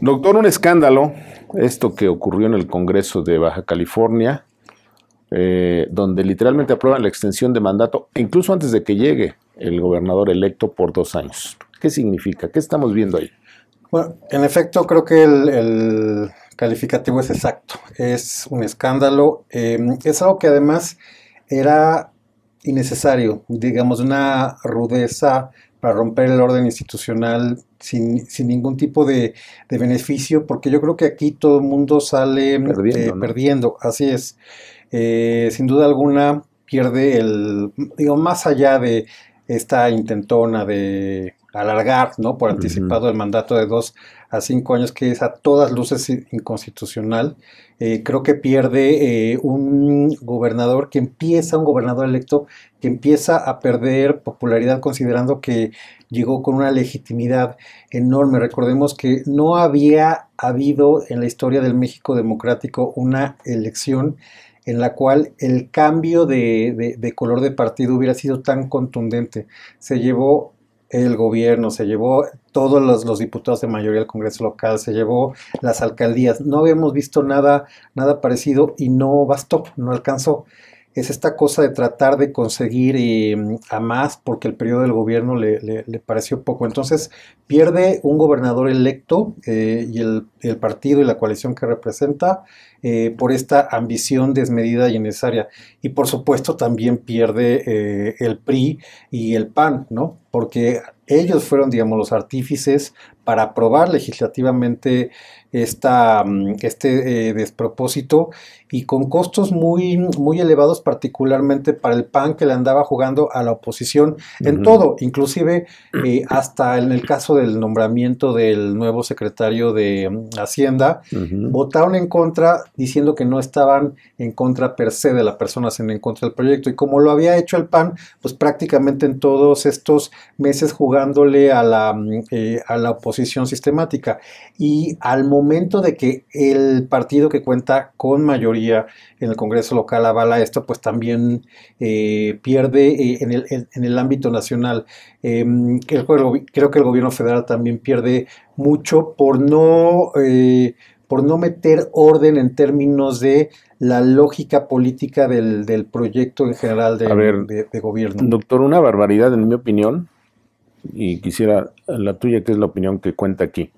Doctor, un escándalo, esto que ocurrió en el Congreso de Baja California, eh, donde literalmente aprueban la extensión de mandato, incluso antes de que llegue el gobernador electo por dos años. ¿Qué significa? ¿Qué estamos viendo ahí? Bueno, en efecto, creo que el, calificativo es exacto. Es un escándalo. Eh, es algo que además era innecesario, digamos, una rudeza para romper el orden institucional sin, ningún tipo de, beneficio, porque yo creo que aquí todo el mundo sale eh, perdiendo. Así es. Eh, sin duda alguna pierde el, digo, más allá de esta intentona de alargar, ¿no? Por anticipado el mandato de dos a cinco años, que es a todas luces inconstitucional. Eh, creo que pierde eh, un gobernador que empieza, un gobernador electo, que empieza a perder popularidad considerando que llegó con una legitimidad enorme. Recordemos que no había habido en la historia del México democrático una elección en la cual el cambio de, de color de partido hubiera sido tan contundente. Se llevó el gobierno, se llevó todos los, diputados de mayoría del Congreso local, se llevó las alcaldías. No habíamos visto nada, nada parecido y no bastó, no alcanzó es esta cosa de tratar de conseguir eh, a más porque el periodo del gobierno le, pareció poco. Entonces pierde un gobernador electo eh, y el, partido y la coalición que representa eh, por esta ambición desmedida y innecesaria. Y por supuesto también pierde el PRI y el PAN, ¿no? Porque ellos fueron, digamos, los artífices para aprobar legislativamente esta, mm, este eh, despropósito y con costos muy, muy elevados, particularmente para el PAN que le andaba jugando a la oposición en todo, inclusive eh, hasta en el caso del nombramiento del nuevo secretario de mm, Hacienda, votaron en contra diciendo que no estaban en contra per se de la persona, sino en contra del proyecto. Y como lo había hecho el PAN, pues prácticamente en todos estos meses jugándole a la, mm, eh, a la oposición sistemática. Y al momento momento de que el partido que cuenta con mayoría en el Congreso local avala esto, pues también eh, pierde eh, en, el, en, el, ámbito nacional. Em, creo, que el gobierno federal también pierde mucho por no eh, por no meter orden en términos de la lógica política del, proyecto en general de, gobierno. Doctor, una barbaridad en mi opinión, y quisiera la tuya, que es la opinión que cuenta aquí.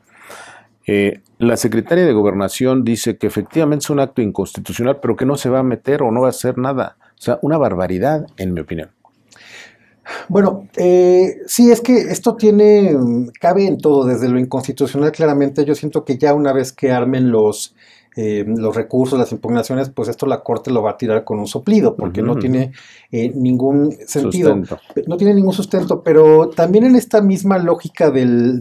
Eh, la secretaria de Gobernación dice que efectivamente es un acto inconstitucional, pero que no se va a meter o no va a hacer nada. O sea, una barbaridad, en mi opinión. Bueno, eh, sí, es que esto tiene, mm, cabe en todo, desde lo inconstitucional claramente, yo siento que ya una vez que armen los, eh, los recursos, las impugnaciones, pues esto la Corte lo va a tirar con un soplido, porque no tiene eh, ningún sentido, no tiene ningún sustento, pero también en esta misma lógica del,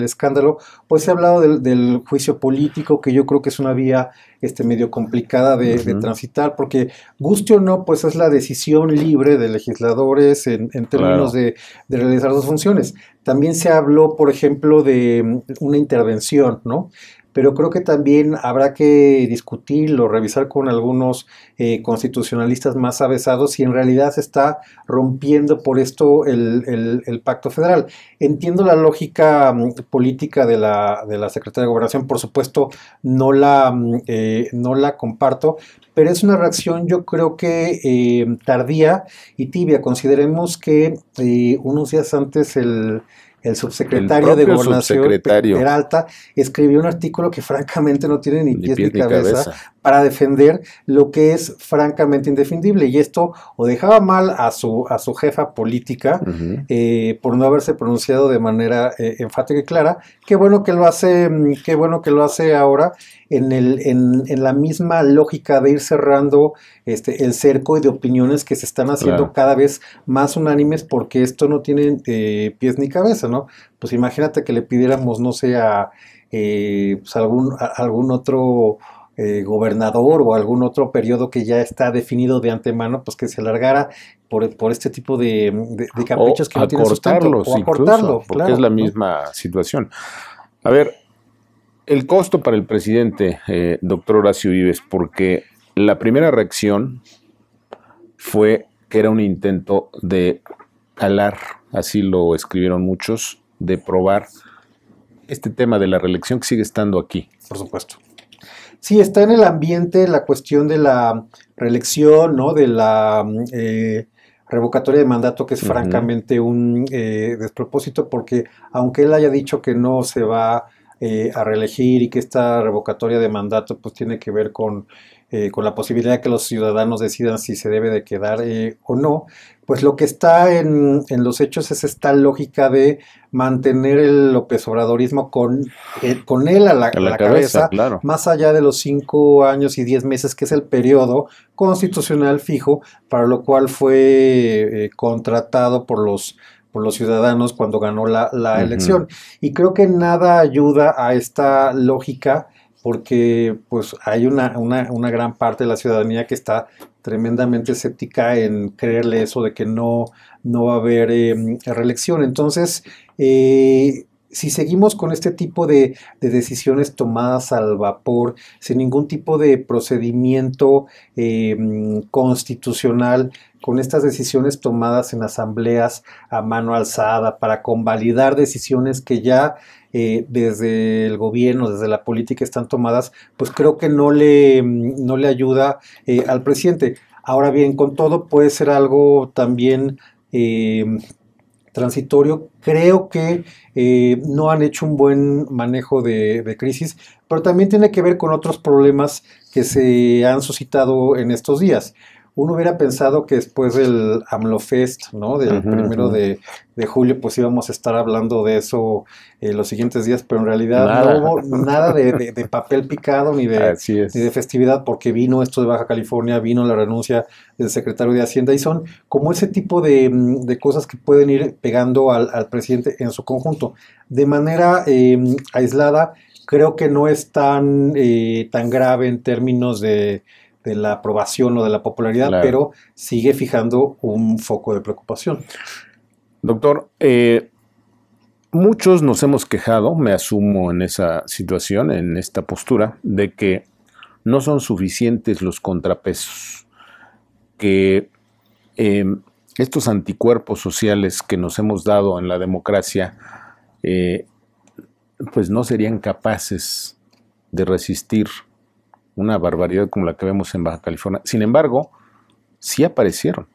escándalo, pues se ha hablado del, juicio político, que yo creo que es una vía este, medio complicada de, transitar, porque guste o no, pues es la decisión libre de legisladores en, términos de realizar sus funciones. También se habló, por ejemplo, de mm, una intervención, ¿no? pero creo que también habrá que discutirlo, revisar con algunos eh, constitucionalistas más avesados si en realidad se está rompiendo por esto el, pacto federal. Entiendo la lógica mm, política de la, de Secretaría de Gobernación, por supuesto no la, mm, eh, no la comparto, pero es una reacción yo creo que eh, tardía y tibia. Consideremos que unos días antes el el subsecretario de Gobernación Peralta escribió un artículo que francamente no tiene ni, pies ni, cabeza, para defender lo que es francamente indefendible. Y esto o dejaba mal a su, a su jefa política eh, por no haberse pronunciado de manera eh, enfática y clara. Qué bueno que lo hace, mm, qué bueno que lo hace ahora en, el, en, la misma lógica de ir cerrando este, el cerco y de opiniones que se están haciendo cada vez más unánimes porque esto no tiene eh, pies ni cabeza, ¿no? Pues imagínate que le pidiéramos, no sé, a, pues algún, a, algún otro eh, gobernador o algún otro periodo que ya está definido de antemano, pues que se alargara por, por este tipo de, caprichos que no tienen sustento. O incluso, porque es la misma situación. A ver, el costo para el presidente, eh, doctor Horacio Vives, porque la primera reacción fue que era un intento de calar, así lo escribieron muchos, de probar este tema de la reelección que sigue estando aquí. Por supuesto sí está en el ambiente la cuestión de la reelección, ¿no? De la eh, revocatoria de mandato, que es francamente un eh, despropósito, porque aunque él haya dicho que no se va eh, a reelegir y que esta revocatoria de mandato pues tiene que ver con, eh, con la posibilidad de que los ciudadanos decidan si se debe de quedar eh, o no, pues lo que está en, en, los hechos es esta lógica de mantener el López Obradorismo con, con él a la, cabeza, más allá de los cinco años y diez meses que es el periodo constitucional fijo, para lo cual fue contratado por los por los ciudadanos cuando ganó la, la elección. Y creo que nada ayuda a esta lógica porque pues hay una, una, una, gran parte de la ciudadanía que está tremendamente escéptica en creerle eso de que no, no va a haber em, reelección. Entonces, eh, si seguimos con este tipo de, decisiones tomadas al vapor, sin ningún tipo de procedimiento em, constitucional, con estas decisiones tomadas en asambleas a mano alzada para convalidar decisiones que ya eh, desde el gobierno, desde la política están tomadas, pues creo que no le, no le ayuda eh, al presidente. Ahora bien, con todo puede ser algo también em, transitorio. Creo que eh, no han hecho un buen manejo de, crisis, pero también tiene que ver con otros problemas que se han suscitado en estos días uno hubiera pensado que después del AMLOFest, ¿no? Del primero de, julio, pues íbamos a estar hablando de eso eh, los siguientes días, pero en realidad no hubo nada de, papel picado ni de, de festividad, porque vino esto de Baja California, vino la renuncia del secretario de Hacienda, y son como ese tipo de, mm, cosas que pueden ir pegando al, presidente en su conjunto. De manera em, aislada, creo que no es tan, eh, tan grave en términos de de la aprobación o de la popularidad, pero sigue fijando un foco de preocupación. Doctor, eh, muchos nos hemos quejado, me asumo en esa situación, en esta postura, de que no son suficientes los contrapesos, que em, estos anticuerpos sociales que nos hemos dado en la democracia, eh, pues no serían capaces de resistir una barbaridad como la que vemos en Baja California. Sin embargo, sí aparecieron.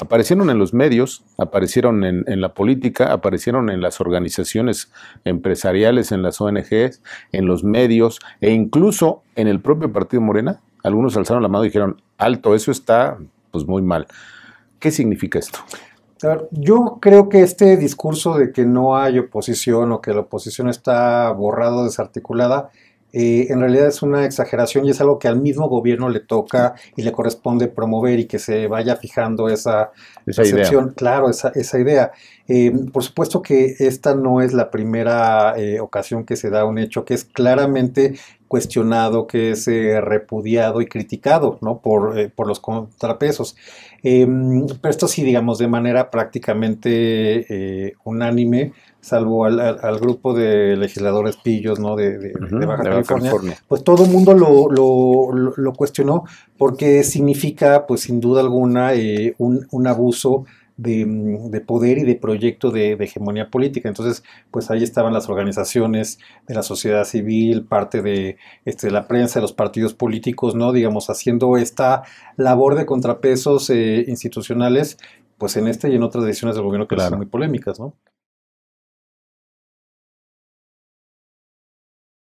Aparecieron en los medios, aparecieron en, la política, aparecieron en las organizaciones empresariales, en las ONGs, en los medios e incluso en el propio Partido Morena. Algunos alzaron la mano y dijeron, alto, eso está pues muy mal. ¿Qué significa esto? Yo creo que este discurso de que no hay oposición o que la oposición está borrada, desarticulada, eh, en realidad es una exageración y es algo que al mismo gobierno le toca y le corresponde promover y que se vaya fijando esa, esa claro, esa, idea. Eh, por supuesto que esta no es la primera eh, ocasión que se da un hecho que es claramente cuestionado, que es eh, repudiado y criticado ¿no? por, eh, por los contrapesos. Em, pero esto sí, digamos, de manera prácticamente eh, unánime, salvo al, grupo de legisladores pillos de, Baja, California, pues todo el mundo lo, cuestionó porque significa, pues sin duda alguna, un, un abuso Mm, de, poder y de proyecto de, hegemonía política. Entonces, pues ahí estaban las organizaciones de la sociedad civil, parte de, este, la prensa, de los partidos políticos, ¿no? Digamos, haciendo esta labor de contrapesos eh, institucionales, pues en esta y en otras decisiones del gobierno que son muy polémicas, ¿no?